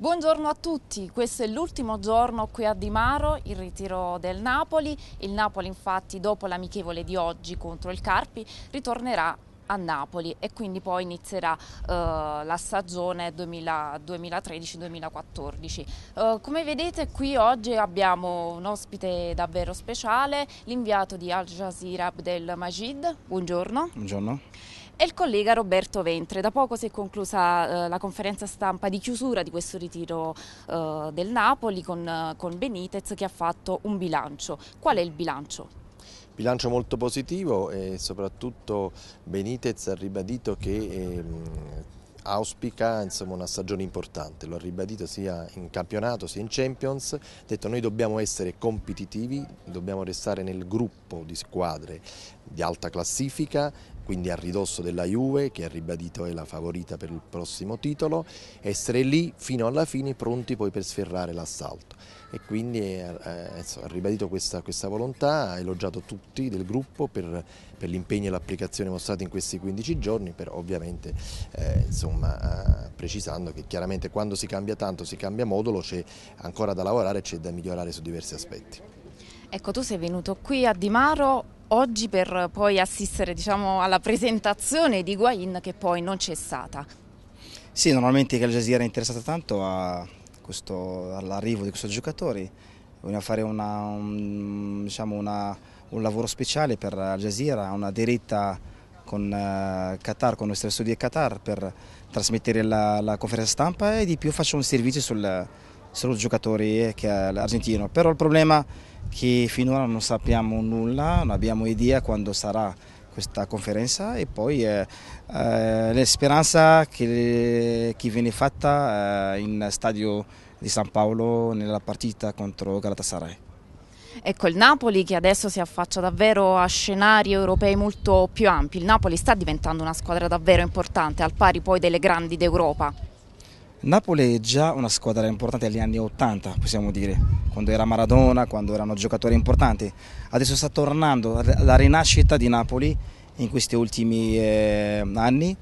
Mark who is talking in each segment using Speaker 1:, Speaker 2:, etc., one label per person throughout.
Speaker 1: Buongiorno a tutti, questo è l'ultimo giorno qui a Di Maro, il ritiro del Napoli. Il Napoli infatti dopo l'amichevole di oggi contro il Carpi ritornerà a Napoli e quindi poi inizierà uh, la stagione 2013-2014. Uh, eh, come vedete qui oggi abbiamo un ospite davvero speciale, l'inviato di Al Jazeera Abdel Majid. Buongiorno. Buongiorno e il collega Roberto Ventre. Da poco si è conclusa eh, la conferenza stampa di chiusura di questo ritiro eh, del Napoli con, con Benitez che ha fatto un bilancio. Qual è il bilancio?
Speaker 2: bilancio molto positivo e soprattutto Benitez ha ribadito che ehm, auspica insomma, una stagione importante, lo ha ribadito sia in campionato sia in Champions, ha detto noi dobbiamo essere competitivi, dobbiamo restare nel gruppo gruppo di squadre di alta classifica, quindi a ridosso della Juve che ha ribadito è la favorita per il prossimo titolo, essere lì fino alla fine pronti poi per sferrare l'assalto e quindi eh, eh ha ribadito questa, questa, volontà, ha elogiato tutti del gruppo per, per l'impegno e l'applicazione mostrati in questi 15 giorni, però ovviamente eh, insomma, eh, precisando che chiaramente quando si cambia tanto, si cambia modulo, c'è ancora da lavorare, e c'è da migliorare su diversi aspetti.
Speaker 1: Ecco, tu sei venuto qui a Di Maro oggi per poi assistere diciamo, alla presentazione di Guain che poi non c'è stata.
Speaker 3: Sì, normalmente Al Jazeera è interessata tanto all'arrivo di questi giocatori, vogliamo fare una, un, diciamo una, un, lavoro speciale per Al Jazeera, una diretta con uh, Qatar, con nostri studi a Qatar per trasmettere la, la conferenza stampa e di più faccio un servizio sul solo giocatori eh, che è l'argentino, però il problema è che finora non sappiamo nulla, non abbiamo idea quando sarà questa conferenza e poi eh, eh, la che, che, viene fatta eh, in stadio di San Paolo nella partita contro Galatasaray.
Speaker 1: Ecco il Napoli che adesso si affaccia davvero a scenari europei molto più ampi. Il Napoli sta diventando una squadra davvero importante, al pari poi delle grandi d'Europa.
Speaker 3: Napoli è già una squadra importante agli anni 80, possiamo dire, quando era Maradona, quando erano giocatori importanti. Adesso sta tornando la rinascita di Napoli in questi ultimi eh, anni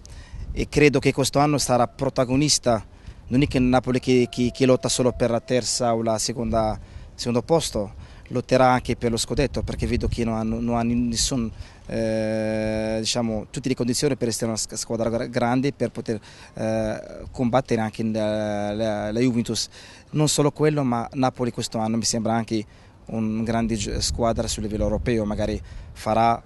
Speaker 3: e credo che questo anno sarà protagonista, non è che Napoli che, che, che lotta solo per la terza o la seconda, secondo posto, lotterà anche per lo scudetto perché vedo che non hanno, non ha nessun, eh, diciamo, tutte le condizioni per essere una squadra grande per poter eh, combattere anche la, la, la Juventus. Non solo quello, ma Napoli questo anno mi sembra anche una grande squadra sul livello europeo, magari farà,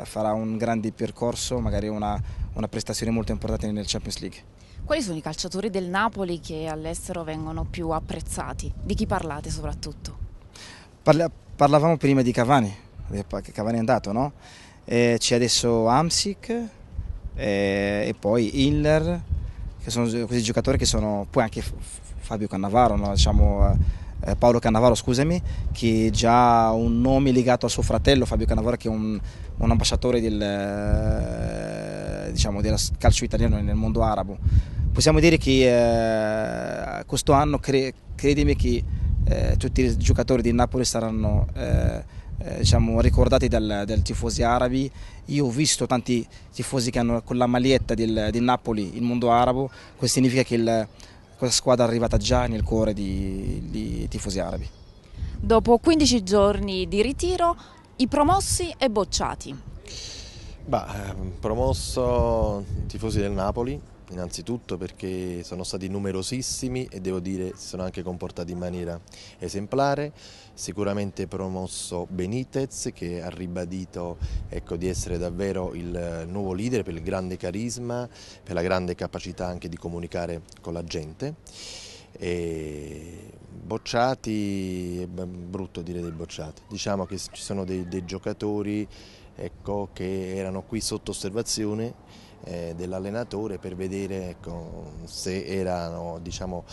Speaker 3: eh, farà un grande percorso, magari una, una, prestazione molto importante nel Champions League.
Speaker 1: Quali sono i calciatori del Napoli che all'estero vengono più apprezzati? Di chi parlate soprattutto?
Speaker 3: Parla, parlavamo prima di Cavani, che Cavani è andato, no? Eh, c'è adesso Amsic eh, e poi Hiller, che sono questi giocatori che sono, poi anche Fabio Cannavaro, no? diciamo, eh, eh, Paolo Cannavaro, scusami, che già ha un nome legato a suo fratello Fabio Cannavaro, che è un, un ambasciatore del, eh, diciamo, del calcio italiano nel mondo arabo. Possiamo dire che eh, quest'anno, cre- credimi che eh, tutti i giocatori di Napoli saranno eh, eh, diciamo, ricordati dal, dal, tifosi arabi. Io ho visto tanti tifosi che hanno con la maglietta del, di Napoli il mondo arabo, questo significa che il, questa squadra è arrivata già nel cuore di, di tifosi arabi.
Speaker 1: Dopo 15 giorni di ritiro, i promossi e bocciati.
Speaker 2: Bah, ehm, promosso tifosi del Napoli, innanzitutto perché sono stati numerosissimi e devo dire si sono anche comportati in maniera esemplare, sicuramente promosso Benitez che ha ribadito ecco, di essere davvero il nuovo leader per il grande carisma, per la grande capacità anche di comunicare con la gente. E bocciati, è brutto dire dei bocciati, diciamo che ci sono dei, dei giocatori ecco, che erano qui sotto osservazione eh, dell'allenatore per vedere ecco, se erano diciamo,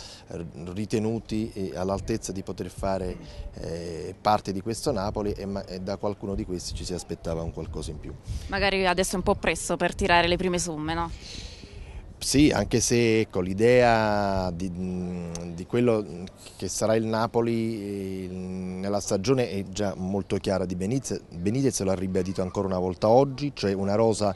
Speaker 2: ritenuti eh, all'altezza di poter fare eh, parte di questo Napoli e, da qualcuno di questi ci si aspettava un qualcosa in più.
Speaker 1: Magari adesso è un po' presto per tirare le prime somme, no?
Speaker 2: Sì, anche se ecco, l'idea di, di, quello che sarà il Napoli nella stagione è già molto chiara di Benitez, Benitez ha ribadito ancora una volta oggi, cioè una rosa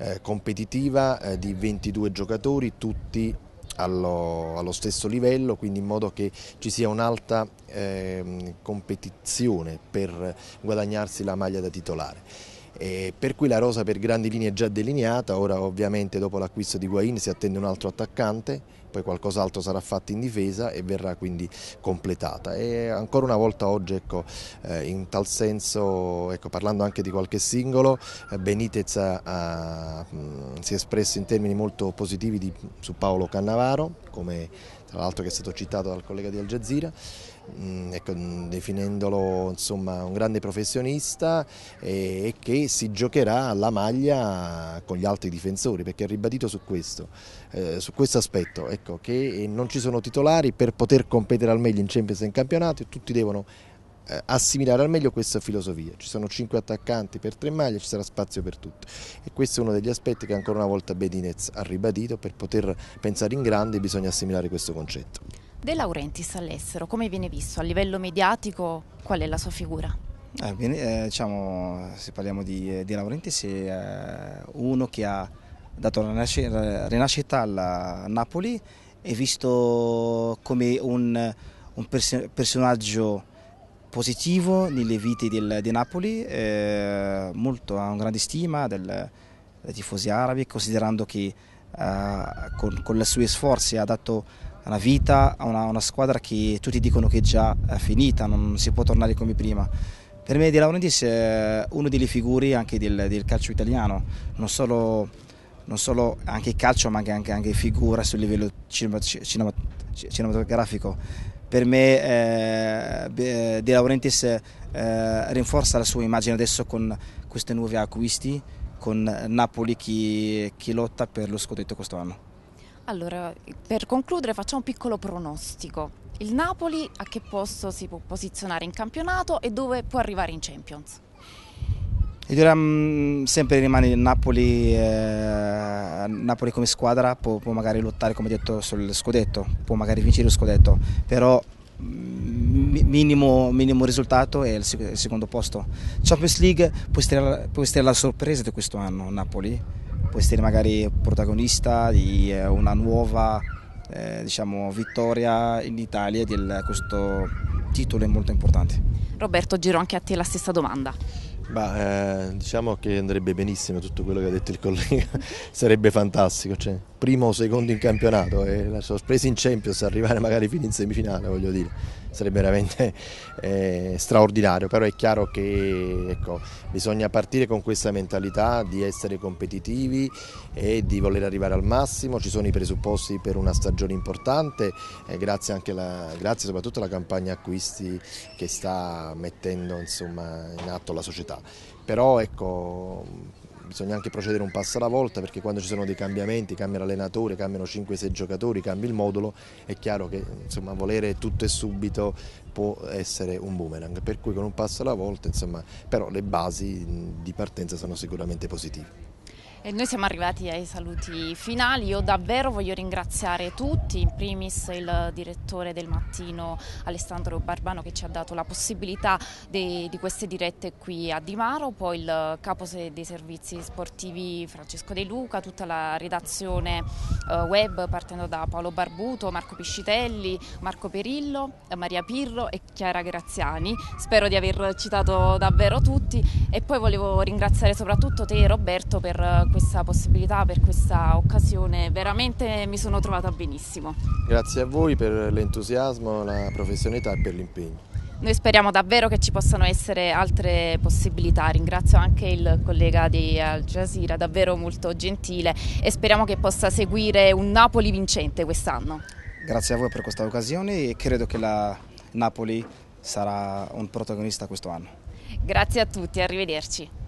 Speaker 2: eh, competitiva eh, di 22 giocatori, tutti allo, allo, stesso livello, quindi in modo che ci sia un'alta eh, competizione per guadagnarsi la maglia da titolare. E per cui la rosa per grandi linee è già delineata, ora ovviamente dopo l'acquisto di Guain si attende un altro attaccante, poi qualcos'altro sarà fatto in difesa e verrà quindi completata e ancora una volta oggi ecco, eh, in tal senso ecco, parlando anche di qualche singolo eh, Benitez ha, mh, si è espresso in termini molto positivi di, su Paolo Cannavaro come tra l'altro che è stato citato dal collega di Al Jazeera Mm, ecco, mm, definendolo insomma, un grande professionista e, che si giocherà la maglia con gli altri difensori perché è ribadito su questo, eh, su questo aspetto ecco, che eh, non ci sono titolari per poter competere al meglio in Champions e in campionato e tutti devono eh, assimilare al meglio questa filosofia ci sono cinque attaccanti per tre maglie ci sarà spazio per tutti e questo è uno degli aspetti che ancora una volta Bedinez ha ribadito per poter pensare in grande bisogna assimilare questo concetto
Speaker 1: De Laurentiis all'estero, come viene visto? A livello mediatico qual è la sua figura?
Speaker 3: Eh, bene, eh, diciamo, se parliamo di, eh, De Laurentiis, è eh, uno che ha dato rinascita al Napoli è visto come un, un pers personaggio positivo nelle vite del, di Napoli, eh, molto, ha una grande stima del, dei tifosi arabi, considerando che eh, con, con, le sue sforzi ha dato alla vita, a una, una, squadra che tutti dicono che è già eh, finita, non si può tornare come prima. Per me De Laurentiis è uno delle figure anche del, del calcio italiano, non solo, non solo anche calcio ma anche, anche, anche figura sul livello cinema, cinema, cinematografico. Per me eh, De Laurentiis eh, rinforza la sua immagine adesso con questi nuovi acquisti, con Napoli che, che lotta per lo scudetto quest'anno.
Speaker 1: Allora, per concludere facciamo un piccolo pronostico. Il Napoli a che posto si può posizionare in campionato e dove può arrivare in Champions?
Speaker 3: Io mm, sempre rimane il Napoli, eh, Napoli come squadra può, può, magari lottare come detto sul scudetto, può magari vincere lo scudetto, però mm, minimo, minimo risultato è il, il secondo posto. Champions League può essere, può essere la sorpresa di questo anno Napoli, può essere magari protagonista di eh, una nuova eh, diciamo, vittoria in Italia di questo titolo molto importante.
Speaker 1: Roberto, giro anche a te la stessa domanda.
Speaker 2: Bah, eh, diciamo che andrebbe benissimo tutto quello che ha detto il collega, sarebbe fantastico. Cioè, primo o secondo in campionato e la sorpresa in Champions arrivare magari fino in semifinale voglio dire sarebbe veramente eh, straordinario però è chiaro che ecco, bisogna partire con questa mentalità di essere competitivi e di voler arrivare al massimo ci sono i presupposti per una stagione importante eh, grazie, la, grazie, soprattutto alla campagna acquisti che sta mettendo insomma, in atto la società però ecco bisogna anche procedere un passo alla volta perché quando ci sono dei cambiamenti, cambia l'allenatore, cambiano 5-6 giocatori, cambia il modulo, è chiaro che insomma, volere tutto e subito può essere un boomerang, per cui con un passo alla volta, insomma, però le basi di partenza sono sicuramente positive.
Speaker 1: E noi siamo arrivati ai saluti finali, io davvero voglio ringraziare tutti, in primis il direttore del mattino Alessandro Barbano che ci ha dato la possibilità de, di queste dirette qui a Di Maro, poi il capo dei servizi sportivi Francesco De Luca, tutta la redazione eh, web partendo da Paolo Barbuto, Marco Piscitelli, Marco Perillo, Maria Pirro e Chiara Graziani, spero di aver citato davvero tutti e poi volevo ringraziare soprattutto te Roberto per eh, questa possibilità, per questa occasione. Veramente mi sono trovata benissimo.
Speaker 2: Grazie a voi per l'entusiasmo, la professionalità e per l'impegno.
Speaker 1: Noi speriamo davvero che ci possano essere altre possibilità, ringrazio anche il collega di Al Jazeera, davvero molto gentile e speriamo che possa seguire un Napoli vincente quest'anno.
Speaker 3: Grazie a voi per questa occasione e credo che la Napoli sarà un protagonista quest'anno.
Speaker 1: Grazie a tutti, arrivederci.